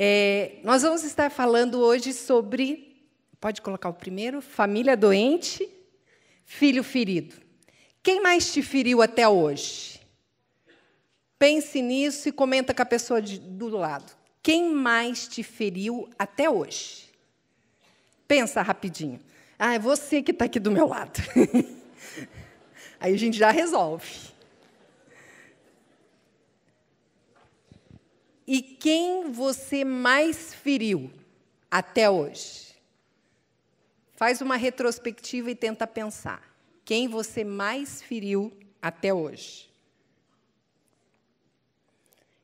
É, nós vamos estar falando hoje sobre, pode colocar o primeiro, família doente, filho ferido. Quem mais te feriu até hoje? Pense nisso e comenta com a pessoa de, do lado. Quem mais te feriu até hoje? Pensa rapidinho. Ah, é você que está aqui do meu lado. Aí a gente já resolve. E quem você mais feriu até hoje? Faz uma retrospectiva e tenta pensar. Quem você mais feriu até hoje?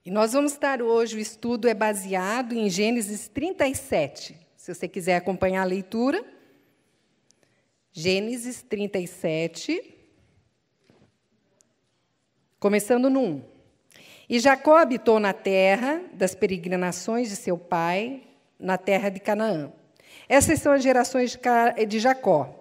E nós vamos estar hoje, o estudo é baseado em Gênesis 37. Se você quiser acompanhar a leitura, Gênesis 37, começando no 1. E Jacó habitou na terra das peregrinações de seu pai, na terra de Canaã. Essas são as gerações de Jacó.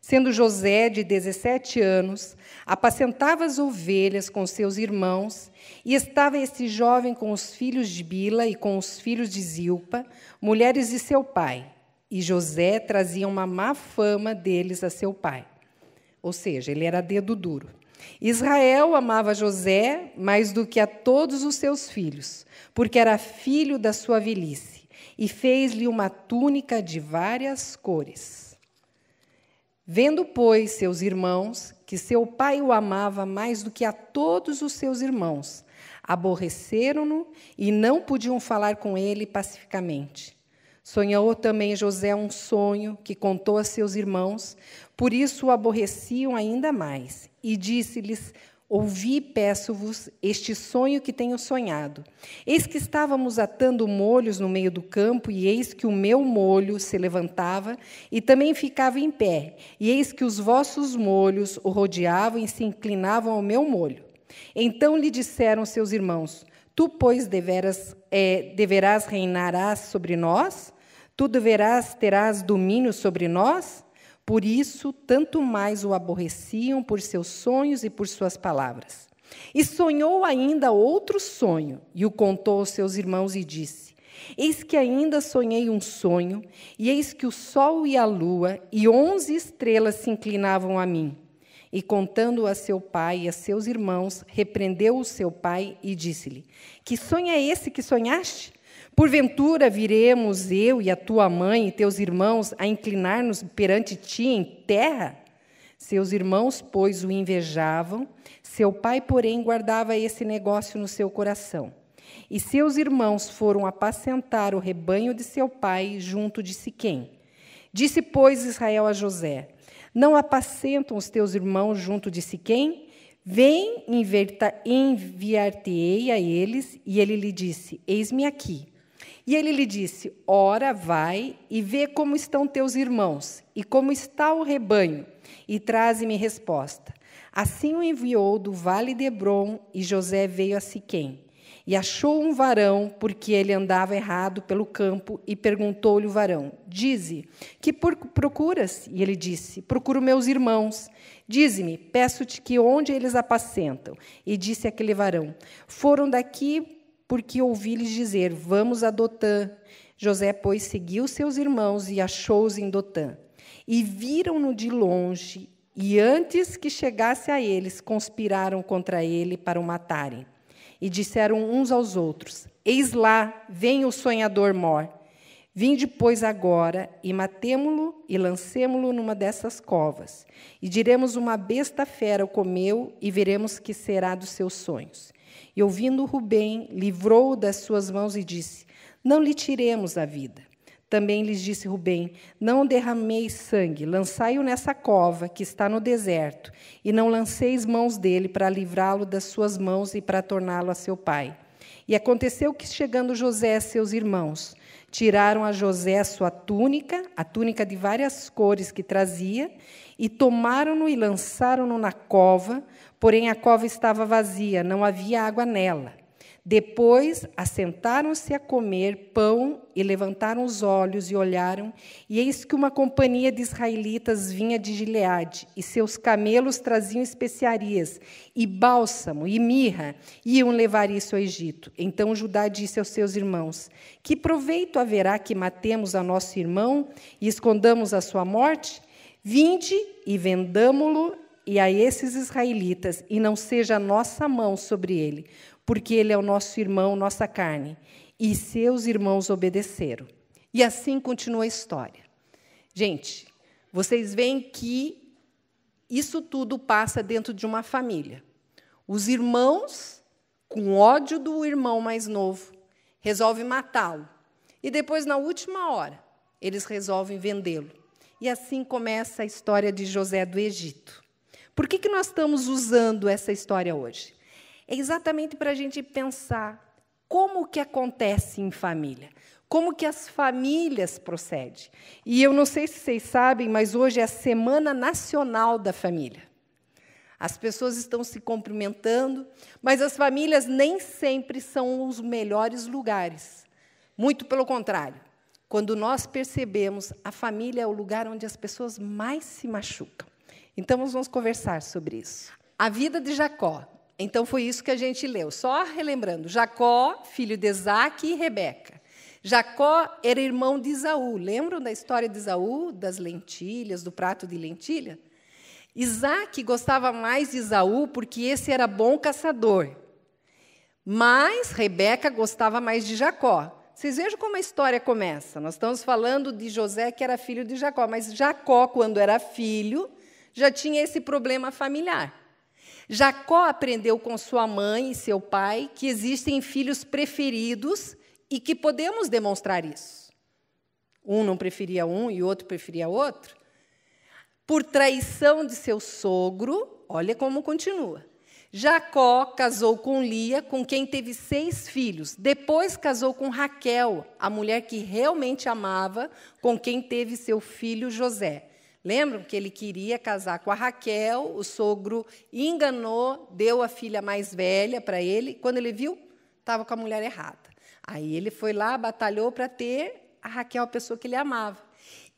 Sendo José de 17 anos, apacentava as ovelhas com seus irmãos, e estava esse jovem com os filhos de Bila e com os filhos de Zilpa, mulheres de seu pai. E José trazia uma má fama deles a seu pai. Ou seja, ele era dedo duro. Israel amava José mais do que a todos os seus filhos, porque era filho da sua velhice, e fez-lhe uma túnica de várias cores. Vendo, pois, seus irmãos que seu pai o amava mais do que a todos os seus irmãos, aborreceram-no e não podiam falar com ele pacificamente. Sonhou também José um sonho que contou a seus irmãos, por isso o aborreciam ainda mais, e disse-lhes: Ouvi, peço-vos, este sonho que tenho sonhado. Eis que estávamos atando molhos no meio do campo, e eis que o meu molho se levantava e também ficava em pé, e eis que os vossos molhos o rodeavam e se inclinavam ao meu molho. Então lhe disseram seus irmãos: Tu, pois, deveras, é, deverás reinarás sobre nós, tu deverás terás domínio sobre nós. Por isso, tanto mais o aborreciam por seus sonhos e por suas palavras. E sonhou ainda outro sonho, e o contou aos seus irmãos e disse: Eis que ainda sonhei um sonho, e eis que o sol e a lua e onze estrelas se inclinavam a mim. E contando a seu pai e a seus irmãos, repreendeu o seu pai e disse-lhe: Que sonho é esse que sonhaste? Porventura viremos eu e a tua mãe e teus irmãos a inclinar-nos perante ti em terra? Seus irmãos, pois, o invejavam, seu pai, porém, guardava esse negócio no seu coração. E seus irmãos foram apacentar o rebanho de seu pai junto de Siquém. Disse, pois, Israel a José: não apacentam os teus irmãos junto de Siquém? Vem Vem, enviar-te-ei a eles. E ele lhe disse: Eis-me aqui. E ele lhe disse: Ora, vai e vê como estão teus irmãos e como está o rebanho, e traze-me resposta. Assim o enviou do vale de Hebron, e José veio a Siquém. E achou um varão, porque ele andava errado pelo campo, e perguntou-lhe o varão: Dize, que procuras? E ele disse: Procuro meus irmãos. Dize-me, peço-te que onde eles apacentam. E disse aquele varão: Foram daqui porque ouvi-lhes dizer: Vamos a Dotã. José, pois, seguiu seus irmãos e achou-os em Dotã. E viram-no de longe, e antes que chegasse a eles, conspiraram contra ele para o matarem e disseram uns aos outros: Eis lá, vem o sonhador mor. Vinde, pois, agora e matemo-lo e lancemo-lo numa dessas covas. E diremos: Uma besta fera o comeu, e veremos que será dos seus sonhos. E ouvindo Rubem, livrou-o das suas mãos e disse: Não lhe tiremos a vida. Também lhes disse Rubem: Não derrameis sangue, lançai-o nessa cova que está no deserto, e não lanceis mãos dele para livrá-lo das suas mãos e para torná-lo a seu pai. E aconteceu que, chegando José e seus irmãos, tiraram a José sua túnica, a túnica de várias cores que trazia, e tomaram-no e lançaram-no na cova, porém a cova estava vazia, não havia água nela. Depois assentaram-se a comer pão e levantaram os olhos e olharam, e eis que uma companhia de israelitas vinha de Gileade, e seus camelos traziam especiarias, e bálsamo, e mirra, e iam levar isso ao Egito. Então Judá disse aos seus irmãos: Que proveito haverá que matemos a nosso irmão e escondamos a sua morte? Vinde e vendamo-lo e a esses israelitas, e não seja a nossa mão sobre ele, porque ele é o nosso irmão, nossa carne. E seus irmãos obedeceram. E assim continua a história. Gente, vocês veem que isso tudo passa dentro de uma família. Os irmãos, com ódio do irmão mais novo, resolvem matá-lo. E depois, na última hora, eles resolvem vendê-lo. E assim começa a história de José do Egito. Por que, que nós estamos usando essa história hoje? é exatamente para a gente pensar como que acontece em família, como que as famílias procedem. E eu não sei se vocês sabem, mas hoje é a Semana Nacional da Família. As pessoas estão se cumprimentando, mas as famílias nem sempre são os melhores lugares. Muito pelo contrário. Quando nós percebemos, a família é o lugar onde as pessoas mais se machucam. Então, nós vamos conversar sobre isso. A vida de Jacó então foi isso que a gente leu. Só relembrando: Jacó, filho de Isaac e Rebeca. Jacó era irmão de Isaú. Lembram da história de Isaú, das lentilhas, do prato de lentilha? Isaac gostava mais de Isaú porque esse era bom caçador. Mas Rebeca gostava mais de Jacó. Vocês vejam como a história começa. Nós estamos falando de José, que era filho de Jacó, mas Jacó, quando era filho, já tinha esse problema familiar. Jacó aprendeu com sua mãe e seu pai que existem filhos preferidos e que podemos demonstrar isso. Um não preferia um e outro preferia outro. Por traição de seu sogro, olha como continua. Jacó casou com Lia, com quem teve seis filhos. Depois casou com Raquel, a mulher que realmente amava, com quem teve seu filho José. Lembram que ele queria casar com a Raquel, o sogro enganou, deu a filha mais velha para ele. Quando ele viu, estava com a mulher errada. Aí ele foi lá, batalhou para ter a Raquel, a pessoa que ele amava.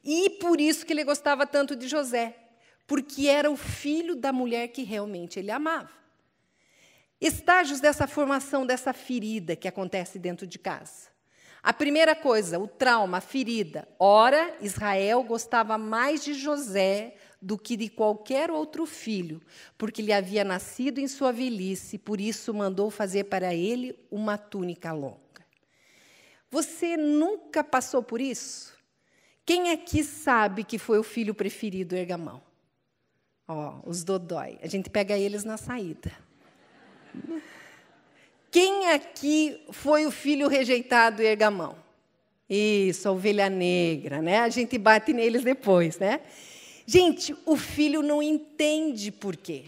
E por isso que ele gostava tanto de José, porque era o filho da mulher que realmente ele amava. Estágios dessa formação, dessa ferida que acontece dentro de casa. A primeira coisa, o trauma, a ferida. Ora, Israel gostava mais de José do que de qualquer outro filho, porque lhe havia nascido em sua velhice, por isso mandou fazer para ele uma túnica longa. Você nunca passou por isso? Quem aqui sabe que foi o filho preferido do Ergamão? Ó, os Dodói. A gente pega eles na saída. Quem aqui foi o filho rejeitado e ergamão? Isso, a ovelha negra, né? A gente bate neles depois, né? Gente, o filho não entende por quê.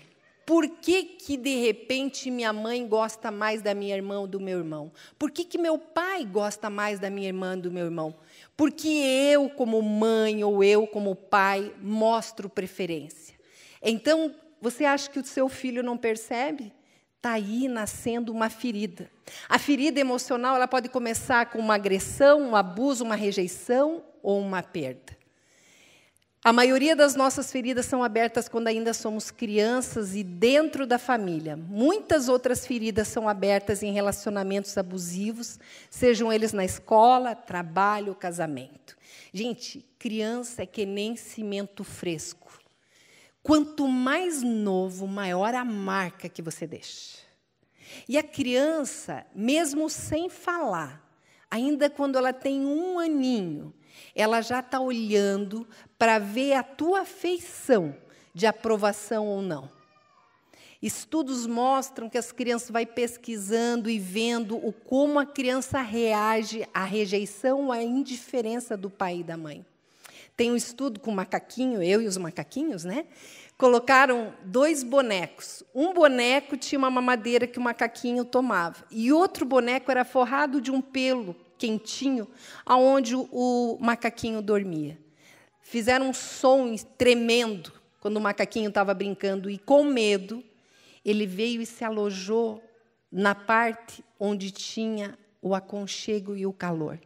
Por que, que, de repente minha mãe gosta mais da minha irmã ou do meu irmão? Por que, que meu pai gosta mais da minha irmã ou do meu irmão? Porque eu, como mãe ou eu, como pai, mostro preferência. Então, você acha que o seu filho não percebe? Está aí nascendo uma ferida. A ferida emocional ela pode começar com uma agressão, um abuso, uma rejeição ou uma perda. A maioria das nossas feridas são abertas quando ainda somos crianças e dentro da família. Muitas outras feridas são abertas em relacionamentos abusivos, sejam eles na escola, trabalho, casamento. Gente, criança é que nem cimento fresco. Quanto mais novo, maior a marca que você deixa. E a criança, mesmo sem falar, ainda quando ela tem um aninho, ela já está olhando para ver a tua feição de aprovação ou não. Estudos mostram que as crianças vão pesquisando e vendo o como a criança reage à rejeição ou à indiferença do pai e da mãe. Tem um estudo com macaquinho, eu e os macaquinhos, né? Colocaram dois bonecos. Um boneco tinha uma mamadeira que o macaquinho tomava, e outro boneco era forrado de um pelo quentinho, aonde o macaquinho dormia. Fizeram um som tremendo quando o macaquinho estava brincando e com medo, ele veio e se alojou na parte onde tinha o aconchego e o calor.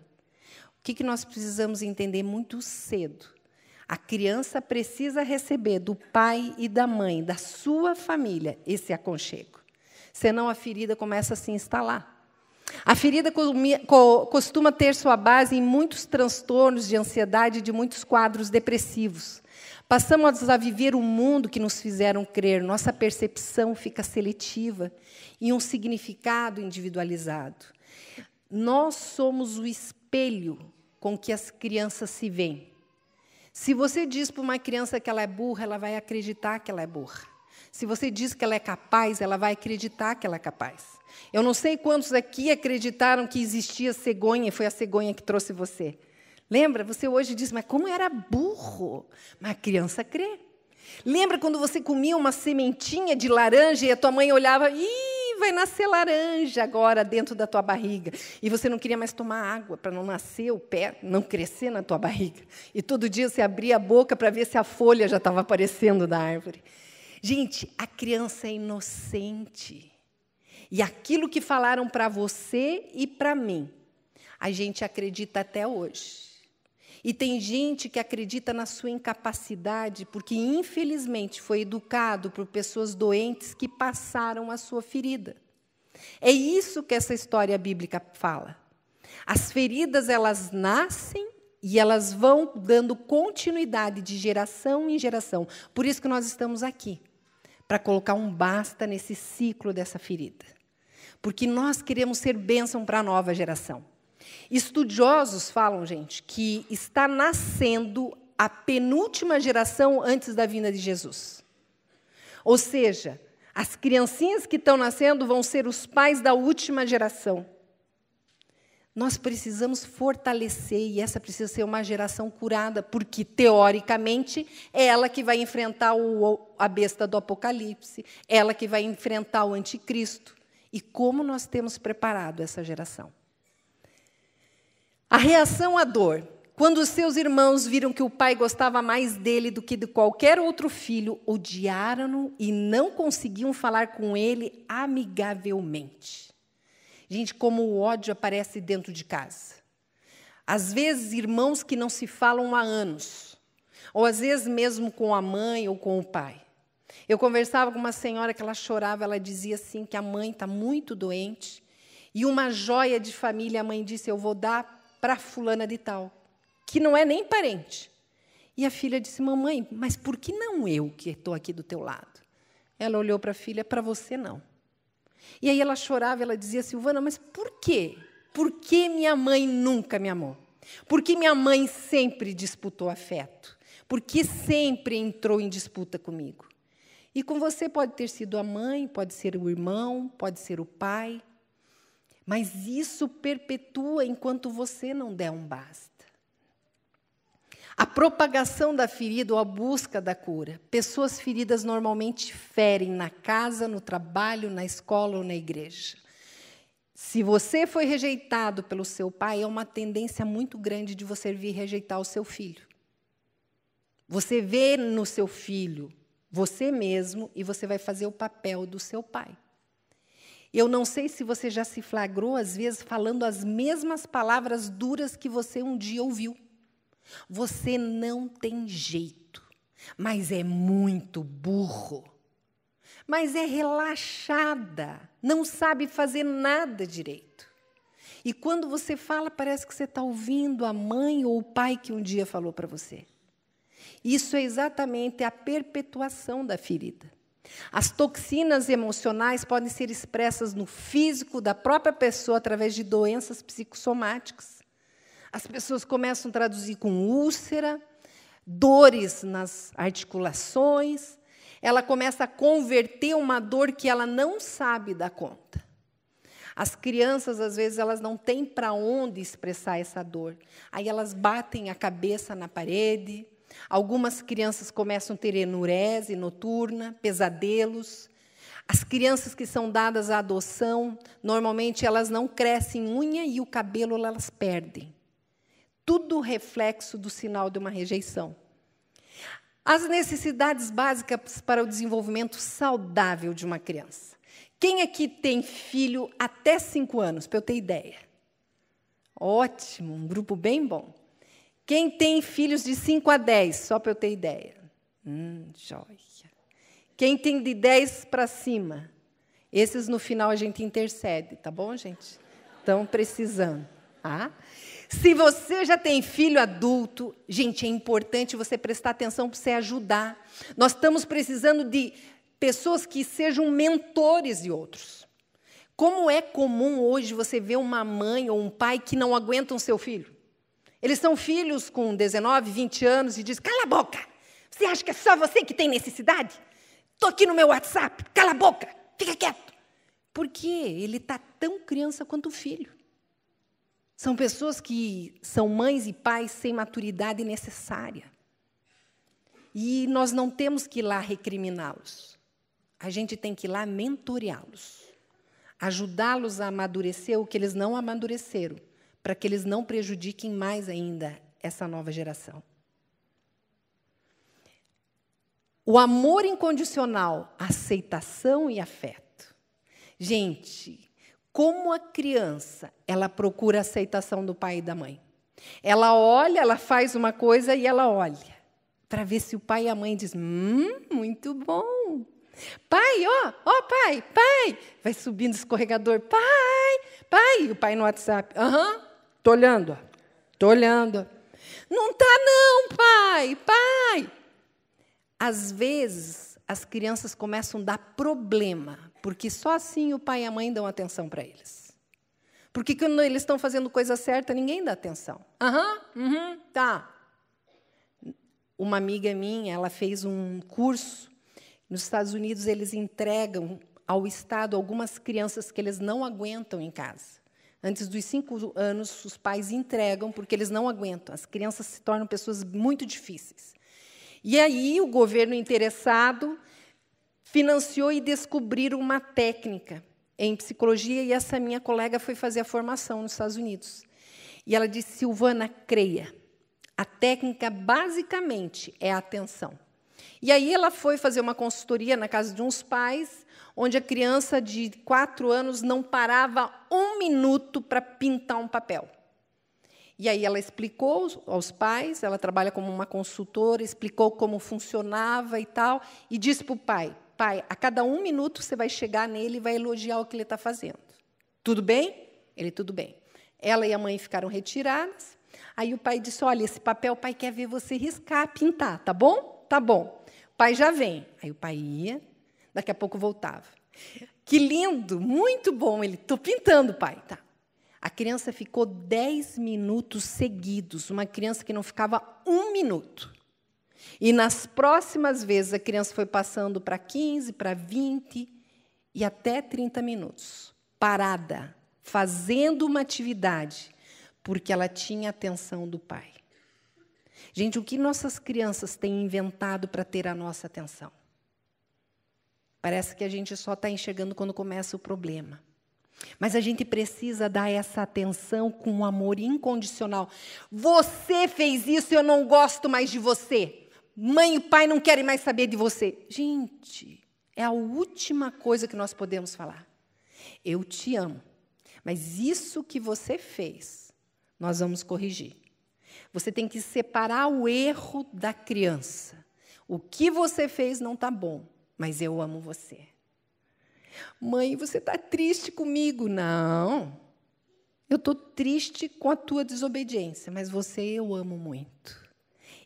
O que, que nós precisamos entender muito cedo? A criança precisa receber do pai e da mãe, da sua família, esse aconchego. Senão a ferida começa a se instalar. A ferida costuma ter sua base em muitos transtornos de ansiedade e de muitos quadros depressivos. Passamos a viver o um mundo que nos fizeram crer, nossa percepção fica seletiva e um significado individualizado. Nós somos o espírito espelho com que as crianças se veem. Se você diz para uma criança que ela é burra, ela vai acreditar que ela é burra. Se você diz que ela é capaz, ela vai acreditar que ela é capaz. Eu não sei quantos aqui acreditaram que existia cegonha e foi a cegonha que trouxe você. Lembra? Você hoje diz, mas como era burro? Mas a criança crê. Lembra quando você comia uma sementinha de laranja e a tua mãe olhava, ih, vai nascer laranja agora dentro da tua barriga. E você não queria mais tomar água para não nascer o pé, não crescer na tua barriga. E todo dia você abria a boca para ver se a folha já estava aparecendo da árvore. Gente, a criança é inocente. E aquilo que falaram para você e para mim, a gente acredita até hoje. E tem gente que acredita na sua incapacidade, porque infelizmente foi educado por pessoas doentes que passaram a sua ferida. É isso que essa história bíblica fala. As feridas elas nascem e elas vão dando continuidade de geração em geração. Por isso que nós estamos aqui, para colocar um basta nesse ciclo dessa ferida. Porque nós queremos ser bênção para a nova geração. Estudiosos falam, gente, que está nascendo a penúltima geração antes da vinda de Jesus. Ou seja, as criancinhas que estão nascendo vão ser os pais da última geração. Nós precisamos fortalecer, e essa precisa ser uma geração curada, porque, teoricamente, é ela que vai enfrentar o, a besta do Apocalipse, ela que vai enfrentar o anticristo. E como nós temos preparado essa geração? A reação à dor. Quando os seus irmãos viram que o pai gostava mais dele do que de qualquer outro filho, odiaram-no e não conseguiam falar com ele amigavelmente. Gente, como o ódio aparece dentro de casa. Às vezes, irmãos que não se falam há anos, ou às vezes mesmo com a mãe ou com o pai. Eu conversava com uma senhora que ela chorava, ela dizia assim que a mãe está muito doente e uma joia de família a mãe disse eu vou dar para fulana de tal, que não é nem parente. E a filha disse: Mamãe, mas por que não eu que estou aqui do teu lado? Ela olhou para a filha: Para você não. E aí ela chorava, ela dizia: Silvana, mas por quê? Por que minha mãe nunca me amou? Por que minha mãe sempre disputou afeto? Por que sempre entrou em disputa comigo? E com você pode ter sido a mãe, pode ser o irmão, pode ser o pai, mas isso perpetua enquanto você não der um basta. A propagação da ferida ou a busca da cura. Pessoas feridas normalmente ferem na casa, no trabalho, na escola ou na igreja. Se você foi rejeitado pelo seu pai, é uma tendência muito grande de você vir rejeitar o seu filho. Você vê no seu filho você mesmo e você vai fazer o papel do seu pai. Eu não sei se você já se flagrou, às vezes, falando as mesmas palavras duras que você um dia ouviu. Você não tem jeito, mas é muito burro. Mas é relaxada, não sabe fazer nada direito. E quando você fala, parece que você está ouvindo a mãe ou o pai que um dia falou para você. Isso é exatamente a perpetuação da ferida. As toxinas emocionais podem ser expressas no físico da própria pessoa através de doenças psicossomáticas. As pessoas começam a traduzir com úlcera, dores nas articulações. Ela começa a converter uma dor que ela não sabe dar conta. As crianças, às vezes, elas não têm para onde expressar essa dor. Aí elas batem a cabeça na parede, Algumas crianças começam a ter enurese noturna, pesadelos. As crianças que são dadas à adoção, normalmente elas não crescem unha e o cabelo elas perdem. Tudo reflexo do sinal de uma rejeição. As necessidades básicas para o desenvolvimento saudável de uma criança. Quem aqui tem filho até cinco anos, para eu ter ideia? Ótimo, um grupo bem bom. Quem tem filhos de 5 a 10, só para eu ter ideia? Hum, joia. Quem tem de 10 para cima? Esses no final a gente intercede, tá bom, gente? Estão precisando. Ah? Se você já tem filho adulto, gente, é importante você prestar atenção para você ajudar. Nós estamos precisando de pessoas que sejam mentores de outros. Como é comum hoje você ver uma mãe ou um pai que não aguentam seu filho? Eles são filhos com 19, 20 anos e dizem: cala a boca! Você acha que é só você que tem necessidade? Estou aqui no meu WhatsApp, cala a boca, fica quieto. Porque ele está tão criança quanto o filho. São pessoas que são mães e pais sem maturidade necessária. E nós não temos que ir lá recriminá-los. A gente tem que ir lá mentoreá-los, ajudá-los a amadurecer o que eles não amadureceram para que eles não prejudiquem mais ainda essa nova geração. O amor incondicional, aceitação e afeto. Gente, como a criança, ela procura a aceitação do pai e da mãe. Ela olha, ela faz uma coisa e ela olha para ver se o pai e a mãe diz: "Hum, muito bom". Pai, ó, ó pai, pai, vai subindo o escorregador. Pai, pai, e o pai no WhatsApp. Aham. Estou olhando, estou olhando. Não está não, pai, pai. Às vezes as crianças começam a dar problema, porque só assim o pai e a mãe dão atenção para eles. Porque quando eles estão fazendo coisa certa, ninguém dá atenção. Aham, uhum, uhum, tá. Uma amiga minha, ela fez um curso. Nos Estados Unidos, eles entregam ao Estado algumas crianças que eles não aguentam em casa. Antes dos cinco anos, os pais entregam porque eles não aguentam. As crianças se tornam pessoas muito difíceis. E aí o governo interessado financiou e descobriram uma técnica em psicologia e essa minha colega foi fazer a formação nos Estados Unidos. E ela disse: "Silvana, creia. A técnica basicamente é a atenção". E aí ela foi fazer uma consultoria na casa de uns pais onde a criança de quatro anos não parava um minuto para pintar um papel. E aí ela explicou aos pais, ela trabalha como uma consultora, explicou como funcionava e tal, e disse para o pai: pai, a cada um minuto você vai chegar nele e vai elogiar o que ele está fazendo. Tudo bem? Ele, tudo bem. Ela e a mãe ficaram retiradas. Aí o pai disse: Olha, esse papel o pai quer ver você riscar, pintar, tá bom? Tá bom. O pai já vem. Aí o pai ia, Daqui a pouco voltava. Que lindo, muito bom. Ele, tô pintando, pai. Tá. A criança ficou 10 minutos seguidos, uma criança que não ficava um minuto. E nas próximas vezes a criança foi passando para 15, para 20 e até 30 minutos, parada, fazendo uma atividade, porque ela tinha a atenção do pai. Gente, o que nossas crianças têm inventado para ter a nossa atenção? Parece que a gente só está enxergando quando começa o problema. Mas a gente precisa dar essa atenção com um amor incondicional. Você fez isso, eu não gosto mais de você. Mãe e pai não querem mais saber de você. Gente, é a última coisa que nós podemos falar. Eu te amo, mas isso que você fez, nós vamos corrigir. Você tem que separar o erro da criança. O que você fez não está bom mas eu amo você. Mãe, você está triste comigo? Não. Eu estou triste com a tua desobediência, mas você eu amo muito.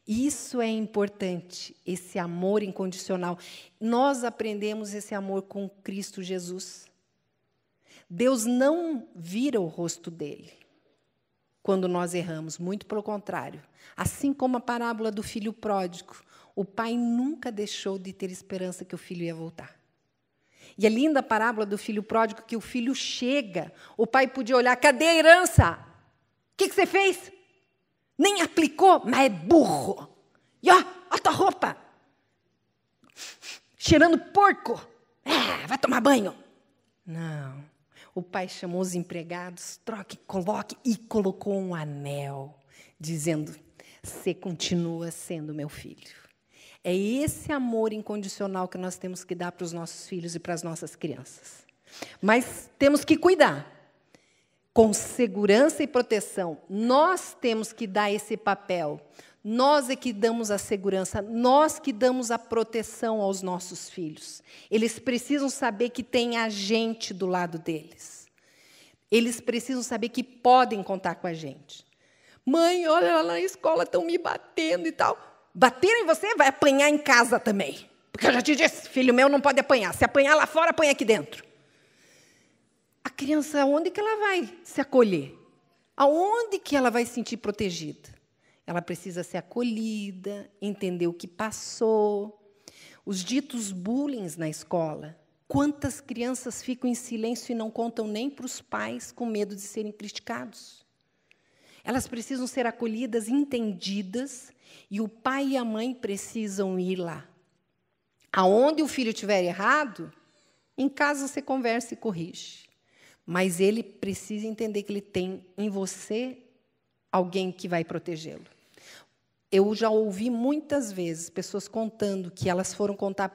Isso é importante, esse amor incondicional. Nós aprendemos esse amor com Cristo Jesus. Deus não vira o rosto dele quando nós erramos, muito pelo contrário. Assim como a parábola do filho pródigo, o pai nunca deixou de ter esperança que o filho ia voltar. E é a linda parábola do filho pródigo que o filho chega, o pai podia olhar: cadê a herança? O que, que você fez? Nem aplicou, mas é burro. E ó, a tua roupa. Cheirando porco. É, vai tomar banho. Não. O pai chamou os empregados, troque, coloque e colocou um anel, dizendo: Você continua sendo meu filho. É esse amor incondicional que nós temos que dar para os nossos filhos e para as nossas crianças. Mas temos que cuidar. Com segurança e proteção, nós temos que dar esse papel. Nós é que damos a segurança, nós que damos a proteção aos nossos filhos. Eles precisam saber que tem a gente do lado deles. Eles precisam saber que podem contar com a gente. Mãe, olha lá na escola, estão me batendo e tal bater em você, vai apanhar em casa também. Porque eu já te disse, filho meu não pode apanhar. Se apanhar lá fora, apanha aqui dentro. A criança, onde que ela vai se acolher? Aonde que ela vai se sentir protegida? Ela precisa ser acolhida, entender o que passou. Os ditos bullying na escola. Quantas crianças ficam em silêncio e não contam nem para os pais com medo de serem criticados? Elas precisam ser acolhidas, entendidas e o pai e a mãe precisam ir lá. Aonde o filho estiver errado, em casa você conversa e corrige. Mas ele precisa entender que ele tem em você alguém que vai protegê-lo. Eu já ouvi muitas vezes pessoas contando que elas foram contar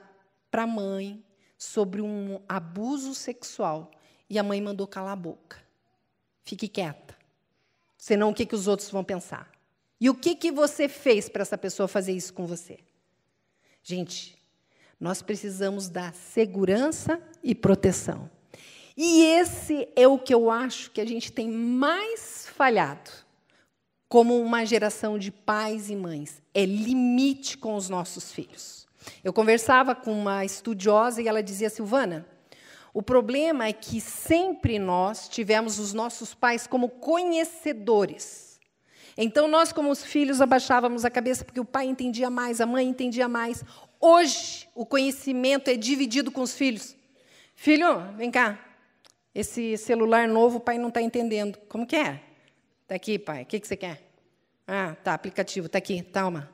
para a mãe sobre um abuso sexual e a mãe mandou calar a boca. Fique quieta. Senão o que, que os outros vão pensar? E o que, que você fez para essa pessoa fazer isso com você? Gente, nós precisamos da segurança e proteção. E esse é o que eu acho que a gente tem mais falhado como uma geração de pais e mães: é limite com os nossos filhos. Eu conversava com uma estudiosa e ela dizia, Silvana, o problema é que sempre nós tivemos os nossos pais como conhecedores. Então nós, como os filhos, abaixávamos a cabeça porque o pai entendia mais, a mãe entendia mais. Hoje, o conhecimento é dividido com os filhos. Filho, vem cá. Esse celular novo, o pai não está entendendo. Como que é? Está aqui, pai. O que, que você quer? Ah, tá, aplicativo. Está aqui. calma.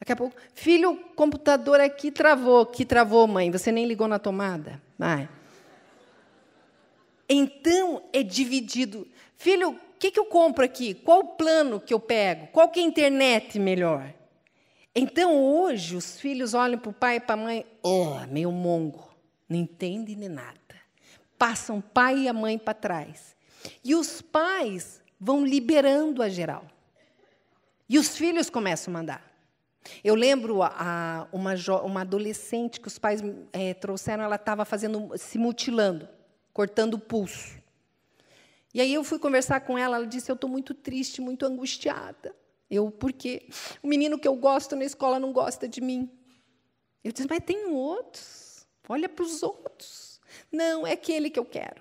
Daqui a pouco, filho, o computador aqui travou. Que travou, mãe? Você nem ligou na tomada? Vai. Então, é dividido. Filho, que, que eu compro aqui? Qual o plano que eu pego? Qual que é a internet melhor? Então, hoje, os filhos olham para o pai e para a mãe, oh, meio mongo, não entende nem nada. Passam o pai e a mãe para trás. E os pais vão liberando a geral. E os filhos começam a mandar. Eu lembro a uma, uma, adolescente que os pais é, trouxeram, ela estava fazendo, se mutilando, cortando o pulso. E aí eu fui conversar com ela, ela disse: "Eu estou muito triste, muito angustiada". Eu, por quê? O menino que eu gosto na escola não gosta de mim. Eu disse: "Mas tem outros. Olha para os outros. Não é aquele que eu quero".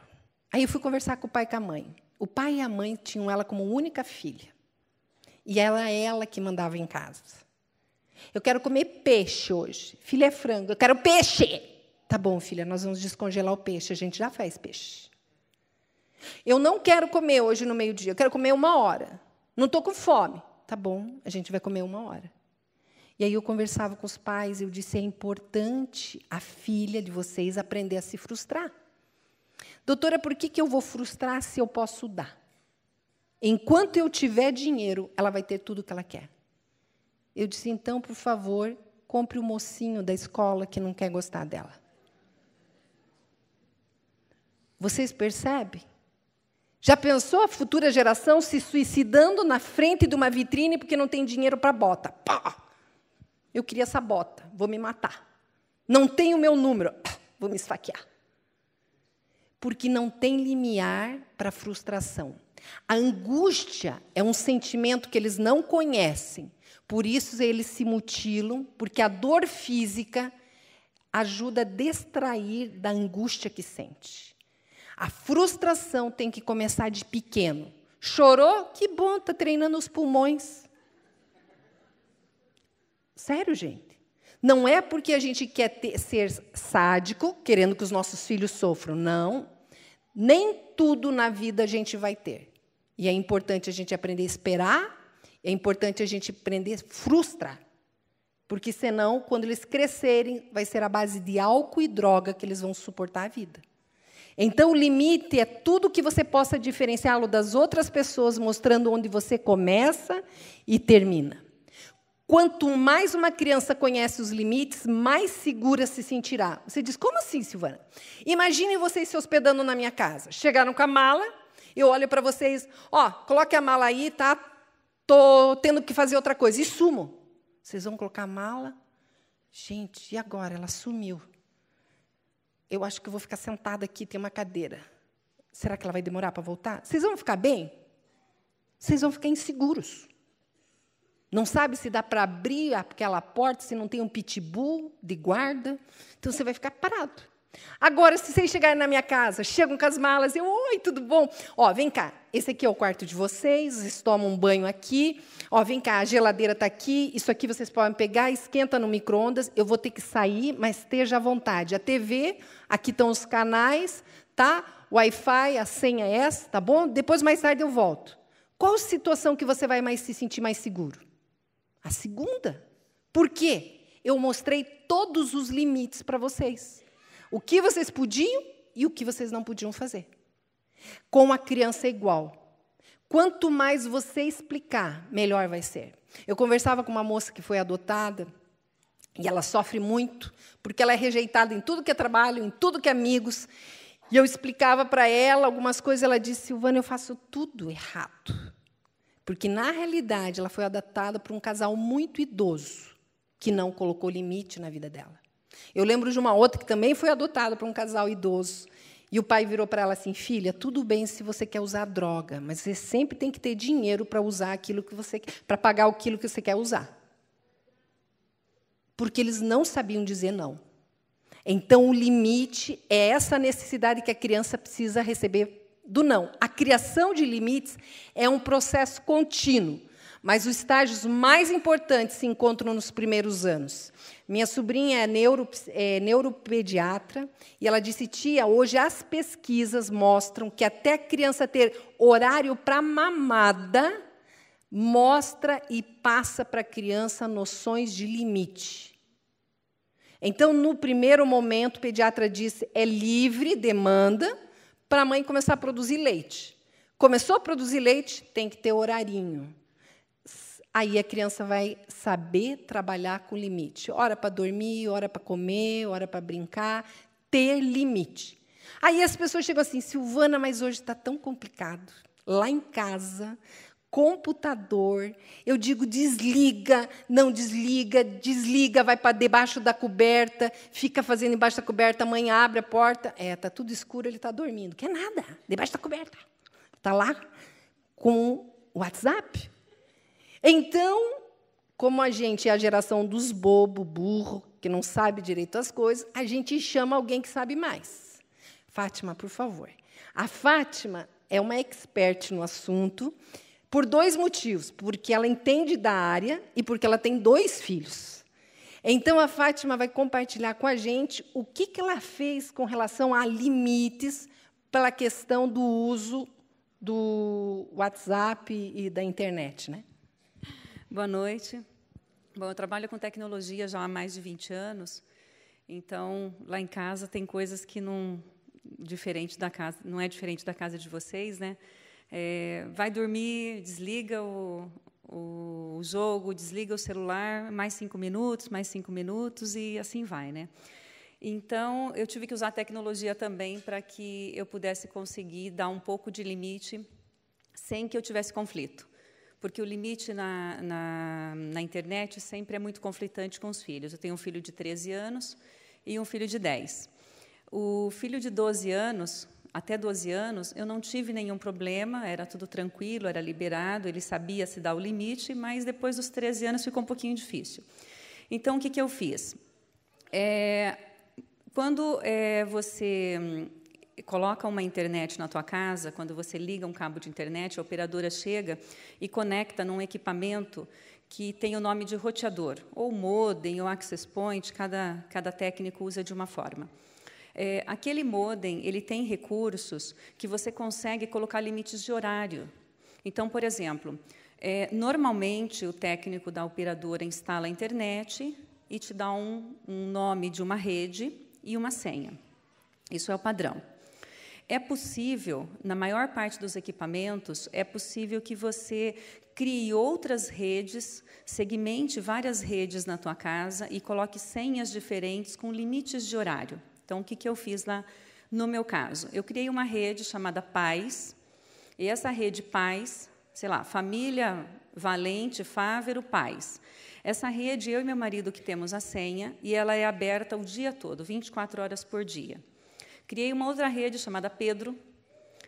Aí eu fui conversar com o pai e com a mãe. O pai e a mãe tinham ela como única filha. E ela é ela que mandava em casa. Eu quero comer peixe hoje. Filha é frango, eu quero peixe. Tá bom, filha, nós vamos descongelar o peixe. A gente já faz peixe. Eu não quero comer hoje no meio-dia, eu quero comer uma hora. Não estou com fome. Tá bom, a gente vai comer uma hora. E aí eu conversava com os pais, eu disse: é importante a filha de vocês aprender a se frustrar. Doutora, por que, que eu vou frustrar se eu posso dar? Enquanto eu tiver dinheiro, ela vai ter tudo o que ela quer. Eu disse: então, por favor, compre o um mocinho da escola que não quer gostar dela. Vocês percebem? Já pensou a futura geração se suicidando na frente de uma vitrine porque não tem dinheiro para bota? Pá! Eu queria essa bota, vou me matar. Não tenho o meu número, vou me esfaquear. Porque não tem limiar para frustração. A angústia é um sentimento que eles não conhecem, por isso eles se mutilam, porque a dor física ajuda a distrair da angústia que sente. A frustração tem que começar de pequeno. Chorou? Que bom, está treinando os pulmões. Sério, gente. Não é porque a gente quer ter, ser sádico, querendo que os nossos filhos sofram. Não. Nem tudo na vida a gente vai ter. E é importante a gente aprender a esperar, é importante a gente aprender a frustrar. Porque senão, quando eles crescerem, vai ser a base de álcool e droga que eles vão suportar a vida. Então, o limite é tudo que você possa diferenciá-lo das outras pessoas, mostrando onde você começa e termina. Quanto mais uma criança conhece os limites, mais segura se sentirá. Você diz, como assim, Silvana? Imaginem vocês se hospedando na minha casa. Chegaram com a mala, eu olho para vocês, ó, oh, coloque a mala aí, tá? Tô tendo que fazer outra coisa. E sumo. Vocês vão colocar a mala? Gente, e agora? Ela sumiu eu acho que vou ficar sentada aqui, tem uma cadeira. Será que ela vai demorar para voltar? Vocês vão ficar bem? Vocês vão ficar inseguros. Não sabe se dá para abrir aquela porta, se não tem um pitbull de guarda. Então você vai ficar parado. Agora, se vocês chegarem na minha casa, chegam com as malas, eu, oi, tudo bom? Ó, vem cá, esse aqui é o quarto de vocês, vocês tomam um banho aqui. Ó, vem cá, a geladeira está aqui, isso aqui vocês podem pegar, esquenta no micro-ondas. Eu vou ter que sair, mas esteja à vontade. A TV, aqui estão os canais, tá? Wi-Fi, a senha é essa, tá bom? Depois, mais tarde, eu volto. Qual situação que você vai mais se sentir mais seguro? A segunda. Por quê? Eu mostrei todos os limites para vocês o que vocês podiam e o que vocês não podiam fazer. Com a criança é igual. Quanto mais você explicar, melhor vai ser. Eu conversava com uma moça que foi adotada e ela sofre muito, porque ela é rejeitada em tudo que é trabalho, em tudo que é amigos. E eu explicava para ela algumas coisas, ela disse: Silvana, eu faço tudo errado. Porque, na realidade, ela foi adaptada por um casal muito idoso, que não colocou limite na vida dela. Eu lembro de uma outra que também foi adotada por um casal idoso. E o pai virou para ela assim: filha, tudo bem se você quer usar droga, mas você sempre tem que ter dinheiro para usar aquilo que você quer, para pagar aquilo que você quer usar. Porque eles não sabiam dizer não. Então, o limite é essa necessidade que a criança precisa receber do não. A criação de limites é um processo contínuo mas os estágios mais importantes se encontram nos primeiros anos. Minha sobrinha é, neuro, é neuropediatra e ela disse: Tia, hoje as pesquisas mostram que até a criança ter horário para mamada mostra e passa para a criança noções de limite. Então, no primeiro momento, o pediatra disse: é livre demanda para a mãe começar a produzir leite. Começou a produzir leite, tem que ter horarinho. Aí a criança vai saber trabalhar com limite. Hora para dormir, hora para comer, hora para brincar. Ter limite. Aí as pessoas chegam assim, Silvana, mas hoje está tão complicado. Lá em casa, computador. Eu digo desliga, não desliga, desliga, vai para debaixo da coberta, fica fazendo embaixo da coberta, a mãe abre a porta, é, tá tudo escuro, ele está dormindo. Quer nada, debaixo da coberta. está lá com o WhatsApp, então, como a gente é a geração dos bobo, burro, que não sabe direito as coisas, a gente chama alguém que sabe mais. Fátima, por favor. A Fátima é uma expert no assunto por dois motivos, porque ela entende da área e porque ela tem dois filhos. Então a Fátima vai compartilhar com a gente o que, que ela fez com relação a limites pela questão do uso do WhatsApp e da internet, né? Boa noite. Bom, eu trabalho com tecnologia já há mais de 20 anos, então lá em casa tem coisas que não diferente da casa, não é diferente da casa de vocês, né? É, vai dormir, desliga o, o, jogo, desliga o celular, mais cinco minutos, mais cinco minutos e assim vai, né? Então eu tive que usar a tecnologia também para que eu pudesse conseguir dar um pouco de limite sem que eu tivesse conflito porque o limite na, na, na internet sempre é muito conflitante com os filhos. Eu tenho um filho de 13 anos e um filho de 10. O filho de 12 anos, até 12 anos, eu não tive nenhum problema, era tudo tranquilo, era liberado, ele sabia se dar o limite, mas depois dos 13 anos ficou um pouquinho difícil. Então, o que, que eu fiz? É, quando é, você hum, coloca uma internet na tua casa, quando você liga um cabo de internet, a operadora chega e conecta num equipamento que tem o nome de roteador, ou modem, ou access point, cada, cada técnico usa de uma forma. É, aquele modem ele tem recursos que você consegue colocar limites de horário. Então, por exemplo, é, normalmente o técnico da operadora instala a internet e te dá um, um nome de uma rede e uma senha. Isso é o padrão. É possível, na maior parte dos equipamentos, é possível que você crie outras redes, segmente várias redes na tua casa e coloque senhas diferentes com limites de horário. Então, o que, que eu fiz lá no meu caso? Eu criei uma rede chamada Paz, e essa rede Paz, sei lá, família Valente, Fávero, Paz. Essa rede, eu e meu marido que temos a senha, e ela é aberta o dia todo, 24 horas por dia. Criei uma outra rede chamada Pedro,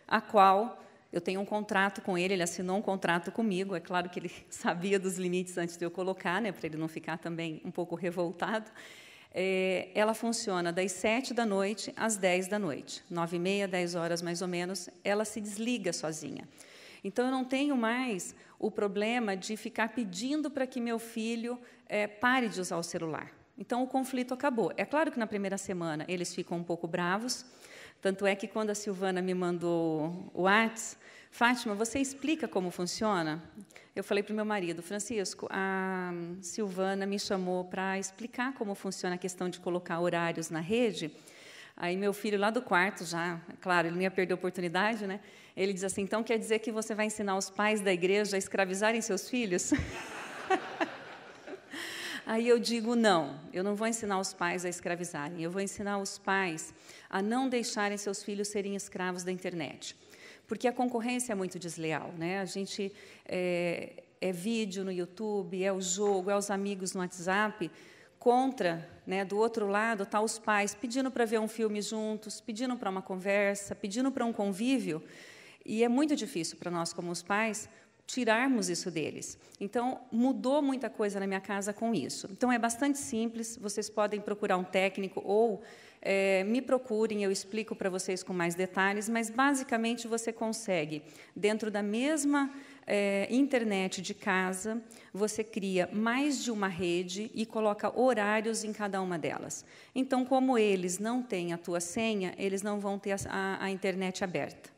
a qual eu tenho um contrato com ele, ele assinou um contrato comigo. É claro que ele sabia dos limites antes de eu colocar, né, para ele não ficar também um pouco revoltado. É, ela funciona das 7 da noite às 10 da noite, 9 e meia, 10 horas mais ou menos, ela se desliga sozinha. Então, eu não tenho mais o problema de ficar pedindo para que meu filho é, pare de usar o celular. Então o conflito acabou. É claro que na primeira semana eles ficam um pouco bravos, tanto é que quando a Silvana me mandou o WhatsApp, Fátima, você explica como funciona? Eu falei para o meu marido, Francisco, a Silvana me chamou para explicar como funciona a questão de colocar horários na rede. Aí meu filho lá do quarto já, é claro, ele não ia perder a oportunidade, né? Ele diz assim: "Então quer dizer que você vai ensinar os pais da igreja a escravizarem seus filhos?" Aí eu digo: não, eu não vou ensinar os pais a escravizarem, eu vou ensinar os pais a não deixarem seus filhos serem escravos da internet. Porque a concorrência é muito desleal, né? A gente. É, é vídeo no YouTube, é o jogo, é os amigos no WhatsApp contra, né, do outro lado, tá os pais pedindo para ver um filme juntos, pedindo para uma conversa, pedindo para um convívio, e é muito difícil para nós como os pais tirarmos isso deles. Então, mudou muita coisa na minha casa com isso. Então, é bastante simples, vocês podem procurar um técnico ou é, me procurem, eu explico para vocês com mais detalhes, mas basicamente você consegue, dentro da mesma é, internet de casa, você cria mais de uma rede e coloca horários em cada uma delas. Então, como eles não têm a tua senha, eles não vão ter a, a, a internet aberta.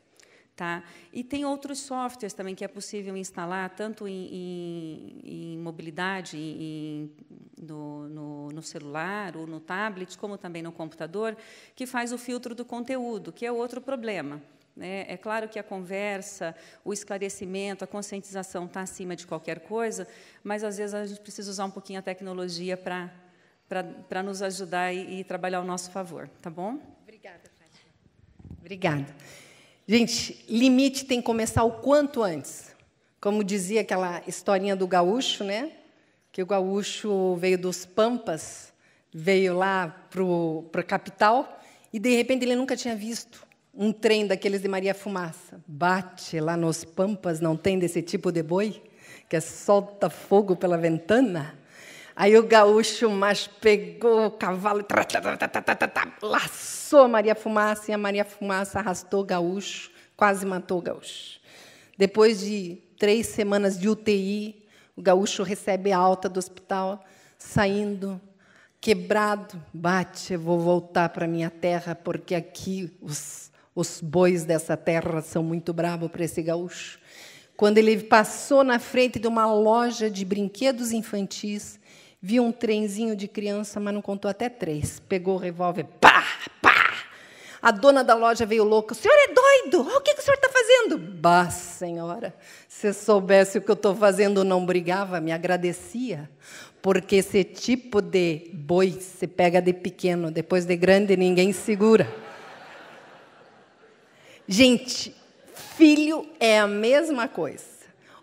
Tá? E tem outros softwares também que é possível instalar, tanto em, em, em mobilidade, em, no, no, no, celular ou no tablet, como também no computador, que faz o filtro do conteúdo, que é outro problema. Né? É claro que a conversa, o esclarecimento, a conscientização está acima de qualquer coisa, mas às vezes a gente precisa usar um pouquinho a tecnologia para nos ajudar e, e trabalhar ao nosso favor, tá bom? Obrigada, Fátima. Obrigada. Gente, limite tem que começar o quanto antes. Como dizia aquela historinha do gaúcho, né? Que o gaúcho veio dos Pampas, veio lá para a capital e, de repente, ele nunca tinha visto um trem daqueles de Maria Fumaça. Bate lá nos Pampas, não tem desse tipo de boi que é solta fogo pela ventana? Aí o gaúcho mas pegou o cavalo, tra, tra, tra, laçou a Maria Fumaça, e a Maria Fumaça arrastou o gaúcho, quase matou o gaúcho. Depois de três semanas de UTI, o gaúcho recebe a alta do hospital, saindo quebrado, bate, eu vou voltar para minha terra, porque aqui os, os bois dessa terra são muito bravos para esse gaúcho. Quando ele passou na frente de uma loja de brinquedos infantis, Viu um trenzinho de criança, mas não contou até três. Pegou o revólver, pá, pá. A dona da loja veio louca. O senhor é doido? O que, que o senhor está fazendo? Bah, senhora, se soubesse o que eu estou fazendo, não brigava, me agradecia. Porque esse tipo de boi se pega de pequeno, depois de grande ninguém segura. Gente, filho é a mesma coisa.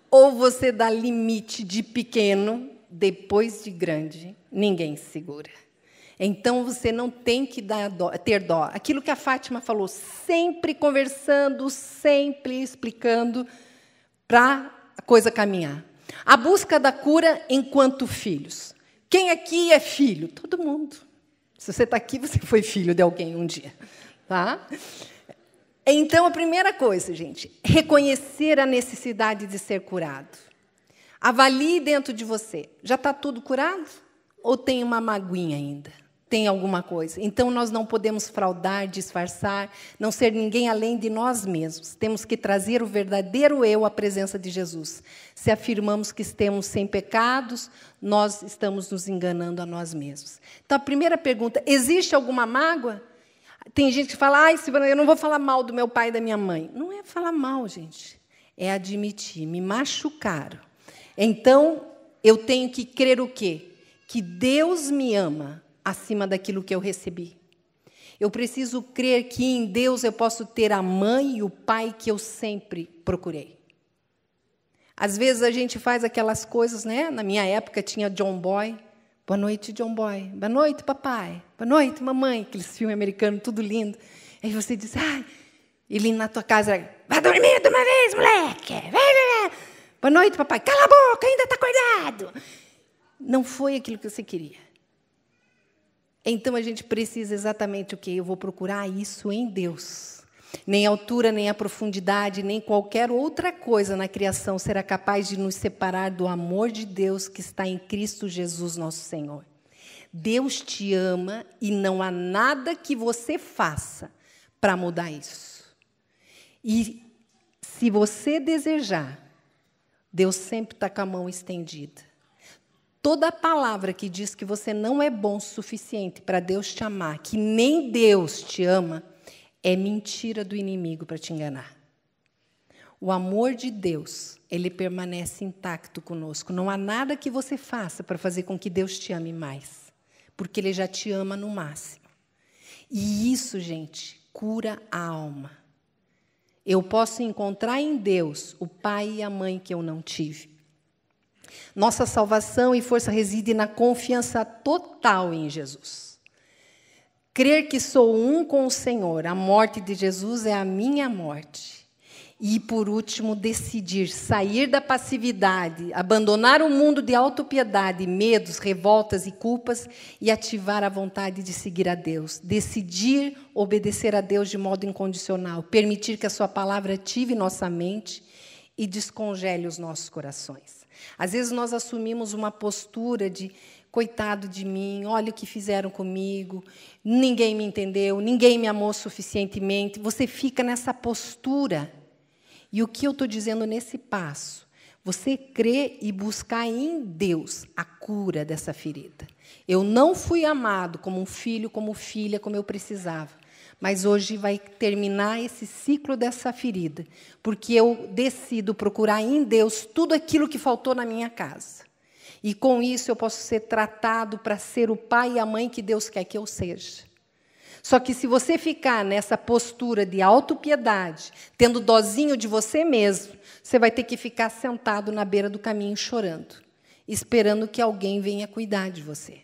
Ou você dá limite de pequeno depois de grande, ninguém segura. Então você não tem que dó, ter dó. Aquilo que a Fátima falou, sempre conversando, sempre explicando para a coisa caminhar. A busca da cura enquanto filhos. Quem aqui é filho? Todo mundo. Se você está aqui, você foi filho de alguém um dia. Tá? Então, a primeira coisa, gente, reconhecer a necessidade de ser curado. Avalie dentro de você. Já está tudo curado? Ou tem uma maguinha ainda? Tem alguma coisa? Então nós não podemos fraudar, disfarçar, não ser ninguém além de nós mesmos. Temos que trazer o verdadeiro eu à presença de Jesus. Se afirmamos que estamos sem pecados, nós estamos nos enganando a nós mesmos. Então a primeira pergunta: existe alguma mágoa? Tem gente que fala, ah, eu não vou falar mal do meu pai e da minha mãe. Não é falar mal, gente. É admitir, me machucaram então, eu tenho que crer o quê? Que Deus me ama acima daquilo que eu recebi. Eu preciso crer que em Deus eu posso ter a mãe e o pai que eu sempre procurei. Às vezes a gente faz aquelas coisas, né? Na minha época tinha John Boy. Boa noite, John Boy. Boa noite, papai. Boa noite, mamãe. Aqueles filmes americanos, tudo lindo. Aí você diz, ai, ele na tua casa, vai dormir de uma vez, moleque. Vai, vai, vai. Boa noite, papai. Cala a boca, ainda está acordado. Não foi aquilo que você queria. Então a gente precisa exatamente o que? Eu vou procurar isso em Deus. Nem a altura, nem a profundidade, nem qualquer outra coisa na criação será capaz de nos separar do amor de Deus que está em Cristo Jesus, nosso Senhor. Deus te ama e não há nada que você faça para mudar isso. E se você desejar Deus sempre está com a mão estendida. Toda palavra que diz que você não é bom o suficiente para Deus te amar, que nem Deus te ama, é mentira do inimigo para te enganar. O amor de Deus, ele permanece intacto conosco. Não há nada que você faça para fazer com que Deus te ame mais, porque ele já te ama no máximo. E isso, gente, cura a alma. Eu posso encontrar em Deus o pai e a mãe que eu não tive. Nossa salvação e força reside na confiança total em Jesus. Crer que sou um com o Senhor, a morte de Jesus é a minha morte e, por último, decidir sair da passividade, abandonar o mundo de autopiedade, medos, revoltas e culpas e ativar a vontade de seguir a Deus. Decidir obedecer a Deus de modo incondicional, permitir que a Sua palavra ative nossa mente e descongele os nossos corações. Às vezes nós assumimos uma postura de coitado de mim, olha o que fizeram comigo, ninguém me entendeu, ninguém me amou suficientemente. Você fica nessa postura e o que eu estou dizendo nesse passo? Você crê e buscar em Deus a cura dessa ferida. Eu não fui amado como um filho, como filha, como eu precisava. Mas hoje vai terminar esse ciclo dessa ferida, porque eu decido procurar em Deus tudo aquilo que faltou na minha casa. E com isso eu posso ser tratado para ser o pai e a mãe que Deus quer que eu seja. Só que se você ficar nessa postura de autopiedade, tendo dozinho de você mesmo, você vai ter que ficar sentado na beira do caminho chorando, esperando que alguém venha cuidar de você.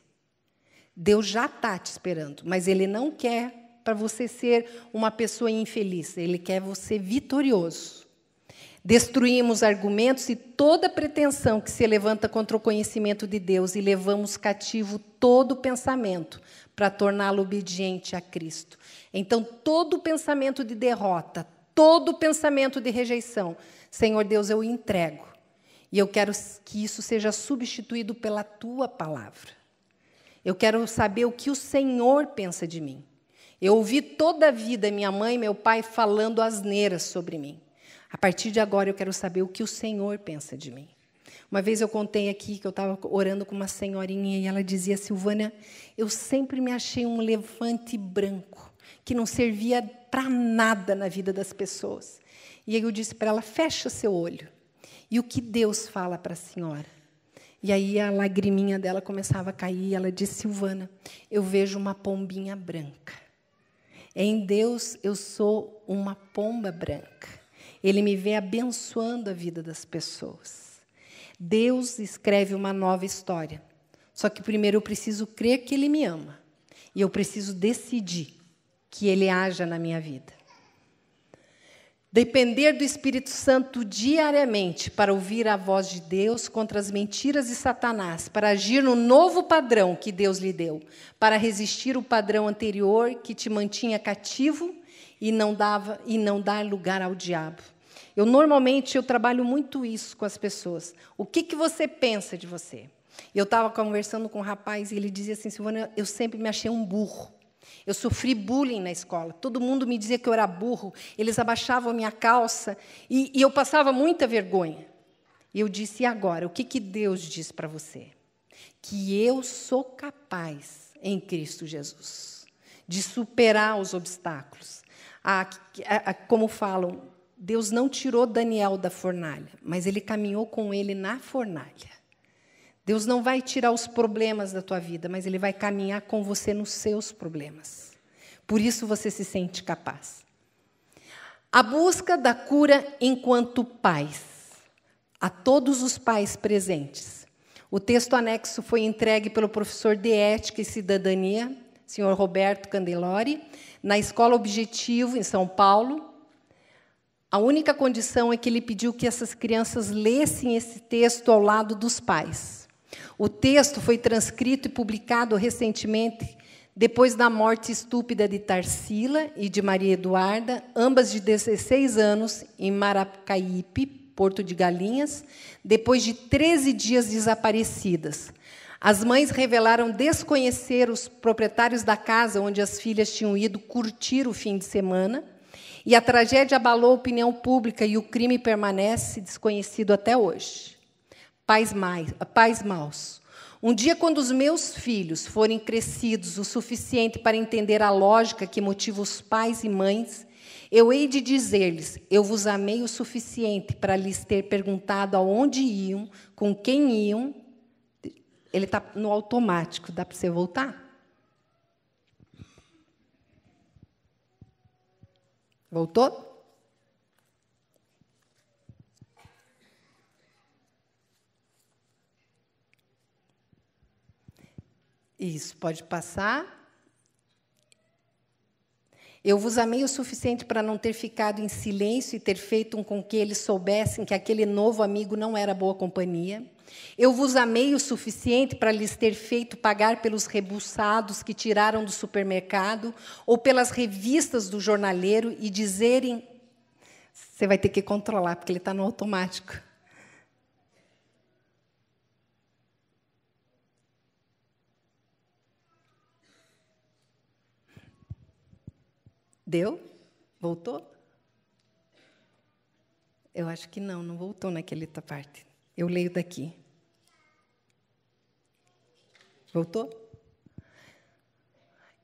Deus já está te esperando, mas Ele não quer para você ser uma pessoa infeliz, Ele quer você vitorioso. Destruímos argumentos e toda pretensão que se levanta contra o conhecimento de Deus e levamos cativo todo pensamento para torná-lo obediente a Cristo. Então, todo pensamento de derrota, todo pensamento de rejeição, Senhor Deus, eu entrego. E eu quero que isso seja substituído pela tua palavra. Eu quero saber o que o Senhor pensa de mim. Eu ouvi toda a vida minha mãe e meu pai falando asneiras sobre mim. A partir de agora eu quero saber o que o Senhor pensa de mim. Uma vez eu contei aqui que eu estava orando com uma senhorinha e ela dizia: Silvana, eu sempre me achei um levante branco que não servia para nada na vida das pessoas. E aí eu disse para ela: fecha seu olho. E o que Deus fala para a senhora? E aí a lagriminha dela começava a cair e ela disse: Silvana, eu vejo uma pombinha branca. Em Deus eu sou uma pomba branca. Ele me vê abençoando a vida das pessoas. Deus escreve uma nova história. Só que primeiro eu preciso crer que Ele me ama. E eu preciso decidir que Ele haja na minha vida. Depender do Espírito Santo diariamente para ouvir a voz de Deus contra as mentiras de Satanás, para agir no novo padrão que Deus lhe deu, para resistir o padrão anterior que te mantinha cativo e não dava e não dar lugar ao diabo. Eu normalmente eu trabalho muito isso com as pessoas. O que, que você pensa de você? Eu estava conversando com um rapaz e ele dizia assim, Silvana, eu sempre me achei um burro. Eu sofri bullying na escola. Todo mundo me dizia que eu era burro. Eles abaixavam a minha calça e, e eu passava muita vergonha. E eu disse: e agora? O que, que Deus diz para você? Que eu sou capaz, em Cristo Jesus, de superar os obstáculos. A, a, a, como falam, Deus não tirou Daniel da fornalha, mas ele caminhou com ele na fornalha. Deus não vai tirar os problemas da tua vida, mas ele vai caminhar com você nos seus problemas. Por isso você se sente capaz. A busca da cura enquanto pais. A todos os pais presentes. O texto anexo foi entregue pelo professor de Ética e Cidadania, senhor Roberto Candelori, na Escola Objetivo, em São Paulo, a única condição é que ele pediu que essas crianças lessem esse texto ao lado dos pais. O texto foi transcrito e publicado recentemente depois da morte estúpida de Tarsila e de Maria Eduarda, ambas de 16 anos, em Maracaípe, Porto de Galinhas, depois de 13 dias desaparecidas. As mães revelaram desconhecer os proprietários da casa onde as filhas tinham ido curtir o fim de semana e a tragédia abalou a opinião pública e o crime permanece desconhecido até hoje. Pais, mais, pais maus. Um dia, quando os meus filhos forem crescidos o suficiente para entender a lógica que motiva os pais e mães, eu hei de dizer-lhes: Eu vos amei o suficiente para lhes ter perguntado aonde iam, com quem iam. Ele está no automático, dá para você voltar? Voltou? Isso, pode passar. Eu vos amei o suficiente para não ter ficado em silêncio e ter feito com que eles soubessem que aquele novo amigo não era boa companhia. Eu vos amei o suficiente para lhes ter feito pagar pelos rebuçados que tiraram do supermercado ou pelas revistas do jornaleiro e dizerem. Você vai ter que controlar, porque ele está no automático. Deu? Voltou? Eu acho que não, não voltou naquela parte. Eu leio daqui. Voltou?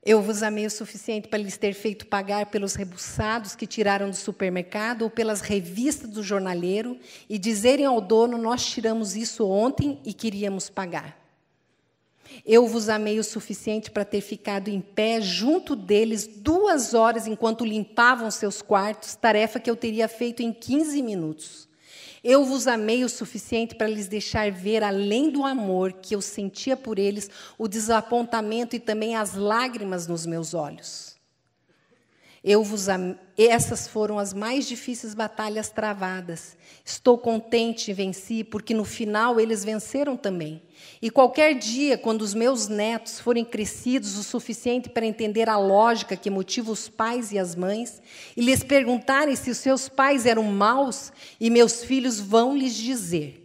Eu vos amei o suficiente para lhes ter feito pagar pelos rebuçados que tiraram do supermercado ou pelas revistas do jornaleiro e dizerem ao dono: Nós tiramos isso ontem e queríamos pagar. Eu vos amei o suficiente para ter ficado em pé junto deles duas horas enquanto limpavam seus quartos, tarefa que eu teria feito em 15 minutos. Eu vos amei o suficiente para lhes deixar ver, além do amor que eu sentia por eles, o desapontamento e também as lágrimas nos meus olhos. Eu vos am... Essas foram as mais difíceis batalhas travadas. Estou contente e venci, porque no final eles venceram também. E qualquer dia, quando os meus netos forem crescidos o suficiente para entender a lógica que motiva os pais e as mães, e lhes perguntarem se os seus pais eram maus, e meus filhos vão lhes dizer: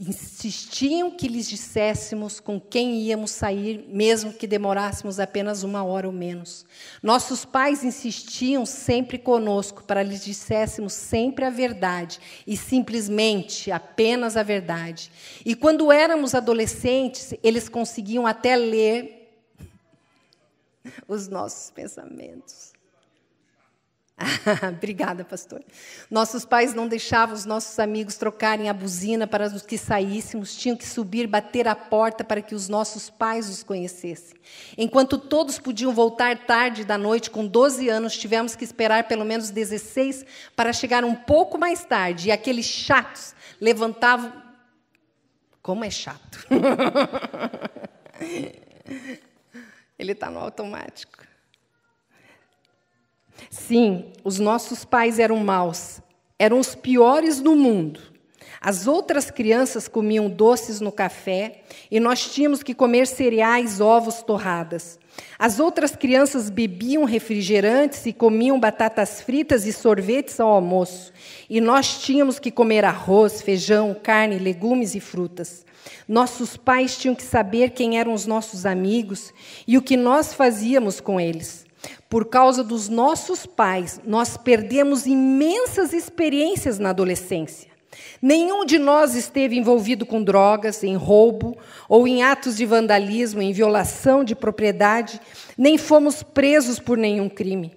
insistiam que lhes disséssemos com quem íamos sair, mesmo que demorássemos apenas uma hora ou menos. Nossos pais insistiam sempre conosco para lhes disséssemos sempre a verdade e simplesmente apenas a verdade. E quando éramos adolescentes, eles conseguiam até ler os nossos pensamentos. Obrigada, pastor. Nossos pais não deixavam os nossos amigos trocarem a buzina para os que saíssemos, tinham que subir, bater a porta para que os nossos pais os conhecessem. Enquanto todos podiam voltar tarde da noite, com 12 anos, tivemos que esperar pelo menos 16 para chegar um pouco mais tarde, e aqueles chatos levantavam. Como é chato! Ele está no automático. Sim, os nossos pais eram maus, eram os piores do mundo. As outras crianças comiam doces no café e nós tínhamos que comer cereais, ovos, torradas. As outras crianças bebiam refrigerantes e comiam batatas fritas e sorvetes ao almoço. E nós tínhamos que comer arroz, feijão, carne, legumes e frutas. Nossos pais tinham que saber quem eram os nossos amigos e o que nós fazíamos com eles. Por causa dos nossos pais, nós perdemos imensas experiências na adolescência. Nenhum de nós esteve envolvido com drogas, em roubo ou em atos de vandalismo, em violação de propriedade, nem fomos presos por nenhum crime.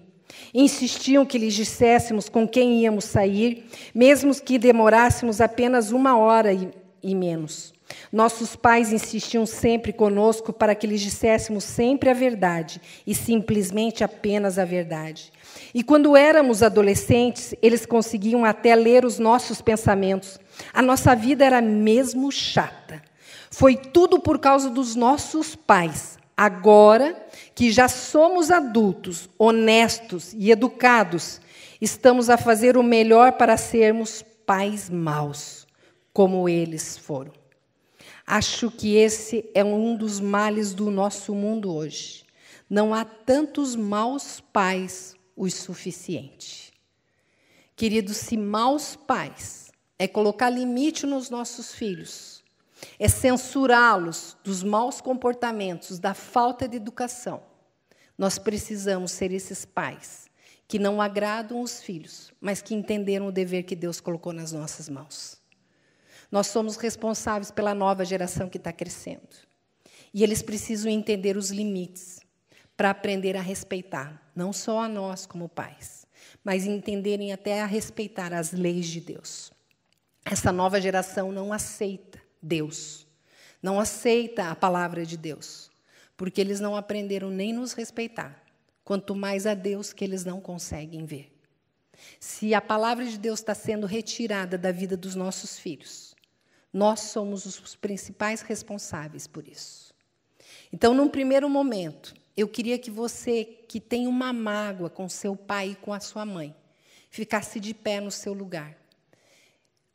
Insistiam que lhes disséssemos com quem íamos sair, mesmo que demorássemos apenas uma hora e, e menos. Nossos pais insistiam sempre conosco para que lhes disséssemos sempre a verdade e simplesmente apenas a verdade. E quando éramos adolescentes, eles conseguiam até ler os nossos pensamentos. A nossa vida era mesmo chata. Foi tudo por causa dos nossos pais. Agora que já somos adultos, honestos e educados, estamos a fazer o melhor para sermos pais maus, como eles foram. Acho que esse é um dos males do nosso mundo hoje. Não há tantos maus pais o suficiente. Queridos, se maus pais é colocar limite nos nossos filhos, é censurá-los dos maus comportamentos, da falta de educação, nós precisamos ser esses pais que não agradam os filhos, mas que entenderam o dever que Deus colocou nas nossas mãos. Nós somos responsáveis pela nova geração que está crescendo. E eles precisam entender os limites para aprender a respeitar, não só a nós como pais, mas entenderem até a respeitar as leis de Deus. Essa nova geração não aceita Deus, não aceita a palavra de Deus, porque eles não aprenderam nem nos respeitar, quanto mais a Deus que eles não conseguem ver. Se a palavra de Deus está sendo retirada da vida dos nossos filhos, nós somos os principais responsáveis por isso. Então, num primeiro momento, eu queria que você, que tem uma mágoa com seu pai e com a sua mãe, ficasse de pé no seu lugar.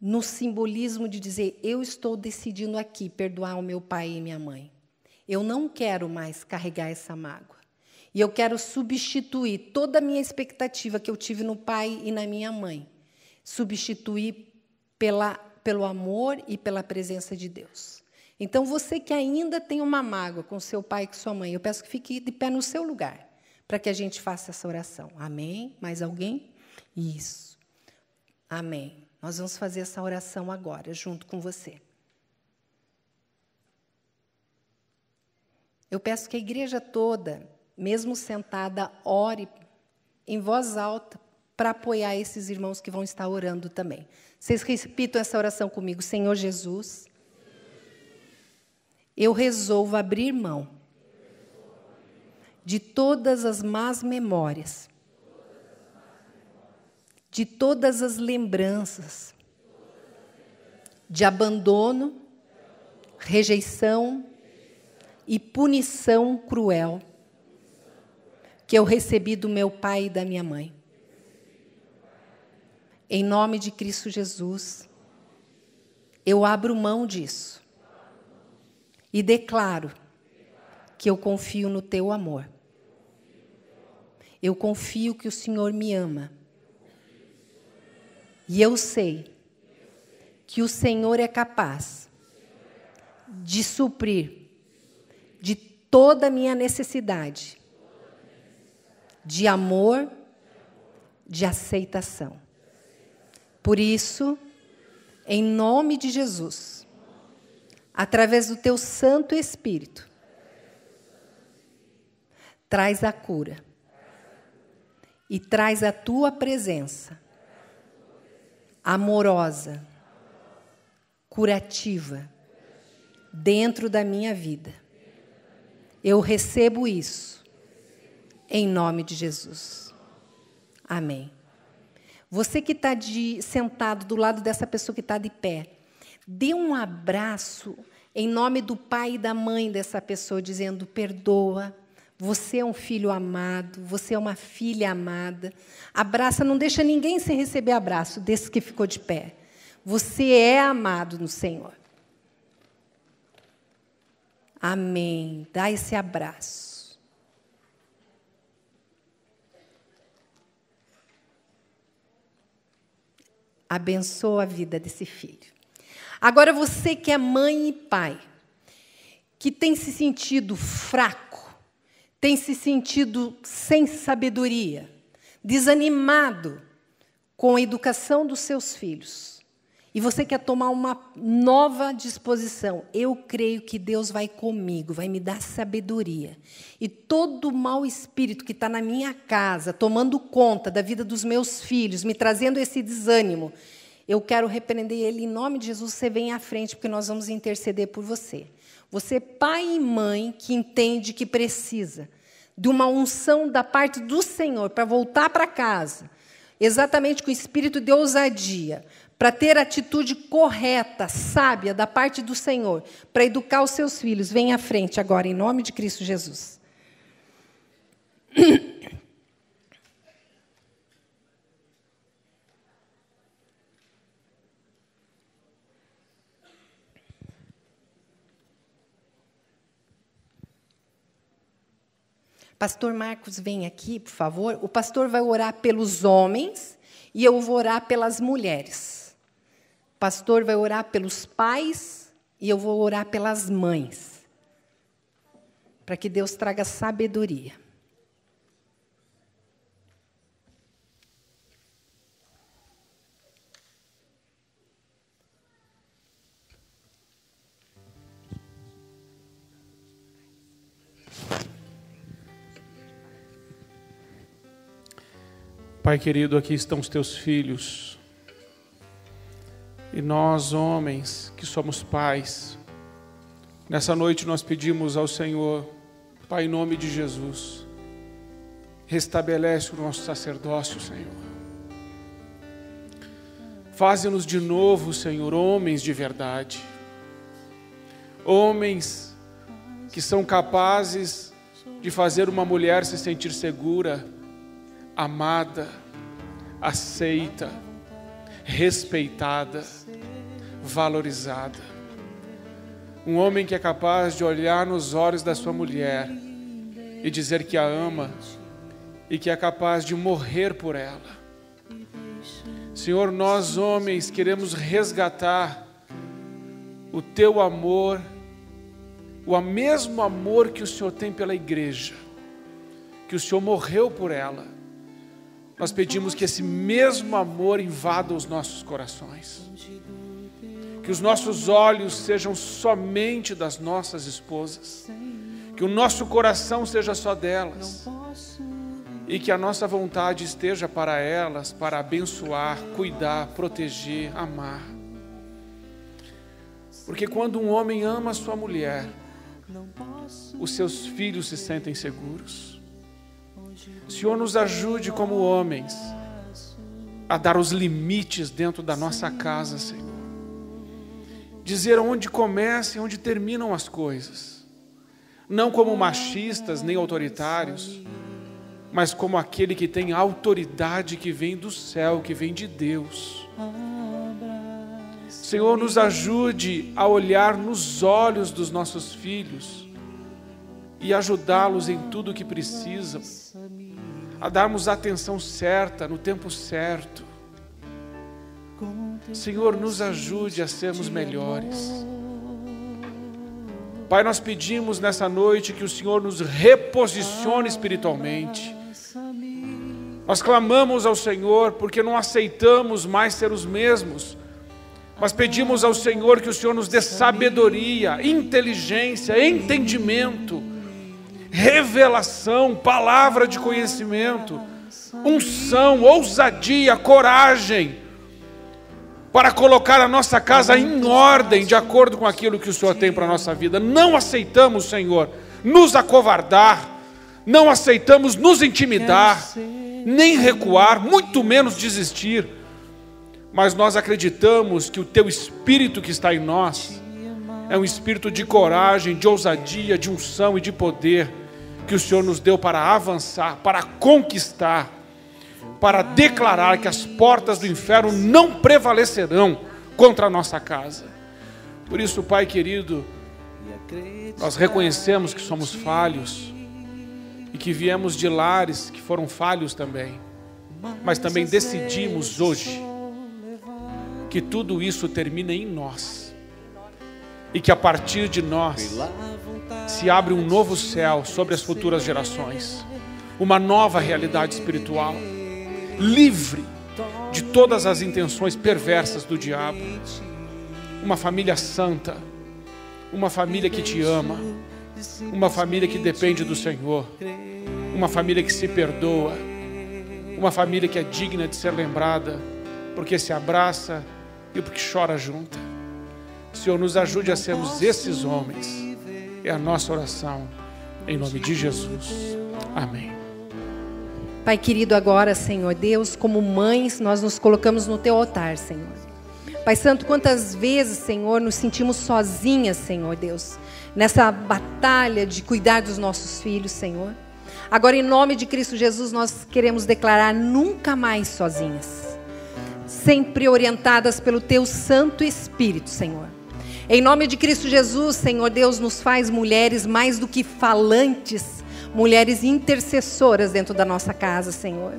No simbolismo de dizer, eu estou decidindo aqui perdoar o meu pai e minha mãe. Eu não quero mais carregar essa mágoa. E eu quero substituir toda a minha expectativa que eu tive no pai e na minha mãe, substituir pela pelo amor e pela presença de Deus. Então, você que ainda tem uma mágoa com seu pai e com sua mãe, eu peço que fique de pé no seu lugar, para que a gente faça essa oração. Amém? Mais alguém? Isso. Amém. Nós vamos fazer essa oração agora, junto com você. Eu peço que a igreja toda, mesmo sentada, ore em voz alta para apoiar esses irmãos que vão estar orando também. Vocês repitam essa oração comigo, Senhor Jesus. Eu resolvo abrir mão de todas as más memórias, de todas as lembranças de abandono, rejeição e punição cruel que eu recebi do meu pai e da minha mãe. Em nome de Cristo Jesus, eu abro mão disso e declaro que eu confio no teu amor. Eu confio que o Senhor me ama. E eu sei que o Senhor é capaz de suprir de toda a minha necessidade de amor, de aceitação. Por isso, em nome de Jesus, através do teu Santo Espírito, traz a cura e traz a tua presença amorosa, curativa dentro da minha vida. Eu recebo isso em nome de Jesus. Amém. Você que está sentado do lado dessa pessoa que está de pé, dê um abraço em nome do pai e da mãe dessa pessoa, dizendo: perdoa, você é um filho amado, você é uma filha amada. Abraça, não deixa ninguém sem receber abraço, desse que ficou de pé. Você é amado no Senhor. Amém. Dá esse abraço. Abençoa a vida desse filho. Agora, você que é mãe e pai, que tem se sentido fraco, tem se sentido sem sabedoria, desanimado com a educação dos seus filhos, e você quer tomar uma nova disposição, eu creio que Deus vai comigo, vai me dar sabedoria. E todo mau espírito que está na minha casa, tomando conta da vida dos meus filhos, me trazendo esse desânimo, eu quero repreender ele em nome de Jesus. Você vem à frente, porque nós vamos interceder por você. Você, pai e mãe, que entende que precisa de uma unção da parte do Senhor para voltar para casa, exatamente com o espírito de ousadia, para ter a atitude correta, sábia da parte do Senhor, para educar os seus filhos. Vem à frente agora, em nome de Cristo Jesus. Pastor Marcos, vem aqui, por favor. O pastor vai orar pelos homens e eu vou orar pelas mulheres pastor vai orar pelos pais e eu vou orar pelas mães. Para que Deus traga sabedoria. Pai querido, aqui estão os teus filhos e nós, homens que somos pais, nessa noite nós pedimos ao Senhor, Pai, em nome de Jesus, restabelece o nosso sacerdócio, Senhor. Faze-nos de novo, Senhor, homens de verdade. Homens que são capazes de fazer uma mulher se sentir segura, amada, aceita, respeitada valorizada. Um homem que é capaz de olhar nos olhos da sua mulher e dizer que a ama e que é capaz de morrer por ela. Senhor, nós homens queremos resgatar o teu amor, o mesmo amor que o Senhor tem pela igreja, que o Senhor morreu por ela. Nós pedimos que esse mesmo amor invada os nossos corações que os nossos olhos sejam somente das nossas esposas, que o nosso coração seja só delas, e que a nossa vontade esteja para elas, para abençoar, cuidar, proteger, amar. Porque quando um homem ama a sua mulher, os seus filhos se sentem seguros. O Senhor nos ajude como homens a dar os limites dentro da nossa casa, Senhor dizer onde começa e onde terminam as coisas. Não como machistas nem autoritários, mas como aquele que tem autoridade que vem do céu, que vem de Deus. Senhor, nos ajude a olhar nos olhos dos nossos filhos e ajudá-los em tudo o que precisam, a darmos a atenção certa, no tempo certo, Senhor, nos ajude a sermos melhores. Pai, nós pedimos nessa noite que o Senhor nos reposicione espiritualmente. Nós clamamos ao Senhor porque não aceitamos mais ser os mesmos. Mas pedimos ao Senhor que o Senhor nos dê sabedoria, inteligência, entendimento, revelação, palavra de conhecimento, unção, ousadia, coragem para colocar a nossa casa em ordem, de acordo com aquilo que o Senhor tem para a nossa vida. Não aceitamos, Senhor, nos acovardar, não aceitamos nos intimidar, nem recuar, muito menos desistir. Mas nós acreditamos que o teu espírito que está em nós é um espírito de coragem, de ousadia, de unção e de poder que o Senhor nos deu para avançar, para conquistar para declarar que as portas do inferno não prevalecerão contra a nossa casa. Por isso, Pai querido, nós reconhecemos que somos falhos e que viemos de lares que foram falhos também, mas também decidimos hoje que tudo isso termina em nós e que a partir de nós se abre um novo céu sobre as futuras gerações, uma nova realidade espiritual livre de todas as intenções perversas do diabo. Uma família santa, uma família que te ama, uma família que depende do Senhor, uma família que se perdoa, uma família que é digna de ser lembrada, porque se abraça e porque chora junta. Senhor, nos ajude a sermos esses homens. É a nossa oração, em nome de Jesus. Amém. Pai querido, agora, Senhor Deus, como mães, nós nos colocamos no teu altar, Senhor. Pai Santo, quantas vezes, Senhor, nos sentimos sozinhas, Senhor Deus, nessa batalha de cuidar dos nossos filhos, Senhor. Agora, em nome de Cristo Jesus, nós queremos declarar nunca mais sozinhas, sempre orientadas pelo teu Santo Espírito, Senhor. Em nome de Cristo Jesus, Senhor Deus, nos faz mulheres mais do que falantes, mulheres intercessoras dentro da nossa casa, Senhor.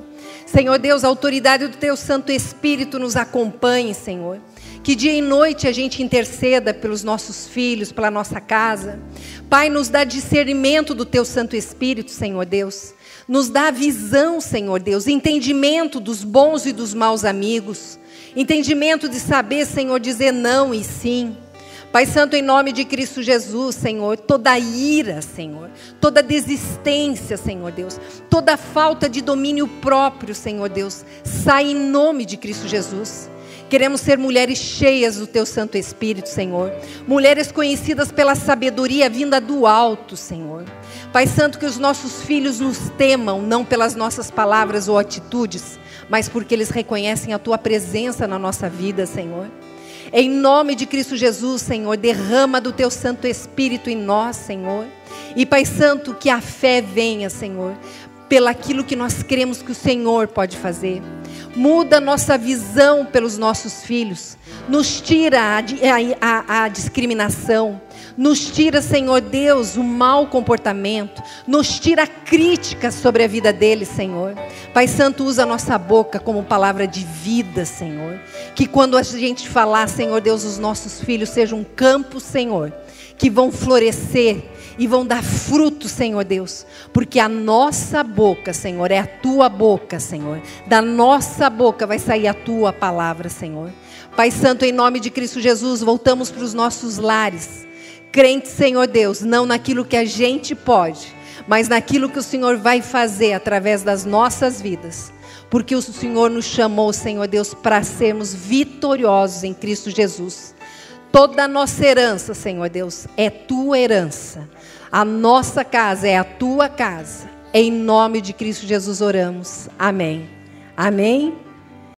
Senhor Deus, a autoridade do Teu Santo Espírito nos acompanhe, Senhor. Que dia e noite a gente interceda pelos nossos filhos, pela nossa casa. Pai, nos dá discernimento do Teu Santo Espírito, Senhor Deus. Nos dá visão, Senhor Deus, entendimento dos bons e dos maus amigos. Entendimento de saber, Senhor, dizer não e sim. Pai Santo, em nome de Cristo Jesus, Senhor, toda ira, Senhor, toda desistência, Senhor Deus, toda falta de domínio próprio, Senhor Deus, sai em nome de Cristo Jesus. Queremos ser mulheres cheias do Teu Santo Espírito, Senhor. Mulheres conhecidas pela sabedoria vinda do alto, Senhor. Pai Santo, que os nossos filhos nos temam, não pelas nossas palavras ou atitudes, mas porque eles reconhecem a Tua presença na nossa vida, Senhor. Em nome de Cristo Jesus, Senhor, derrama do teu Santo Espírito em nós, Senhor. E Pai Santo, que a fé venha, Senhor, pelo aquilo que nós cremos que o Senhor pode fazer. Muda nossa visão pelos nossos filhos, nos tira a, a, a discriminação, nos tira, Senhor Deus, o mau comportamento. Nos tira a crítica sobre a vida dele, Senhor. Pai Santo, usa a nossa boca como palavra de vida, Senhor. Que quando a gente falar, Senhor Deus, os nossos filhos sejam um campo, Senhor, que vão florescer e vão dar fruto, Senhor Deus, porque a nossa boca, Senhor, é a tua boca, Senhor. Da nossa boca vai sair a tua palavra, Senhor. Pai Santo, em nome de Cristo Jesus, voltamos para os nossos lares crente, Senhor Deus, não naquilo que a gente pode, mas naquilo que o Senhor vai fazer através das nossas vidas. Porque o Senhor nos chamou, Senhor Deus, para sermos vitoriosos em Cristo Jesus. Toda a nossa herança, Senhor Deus, é tua herança. A nossa casa é a tua casa. Em nome de Cristo Jesus oramos. Amém. Amém.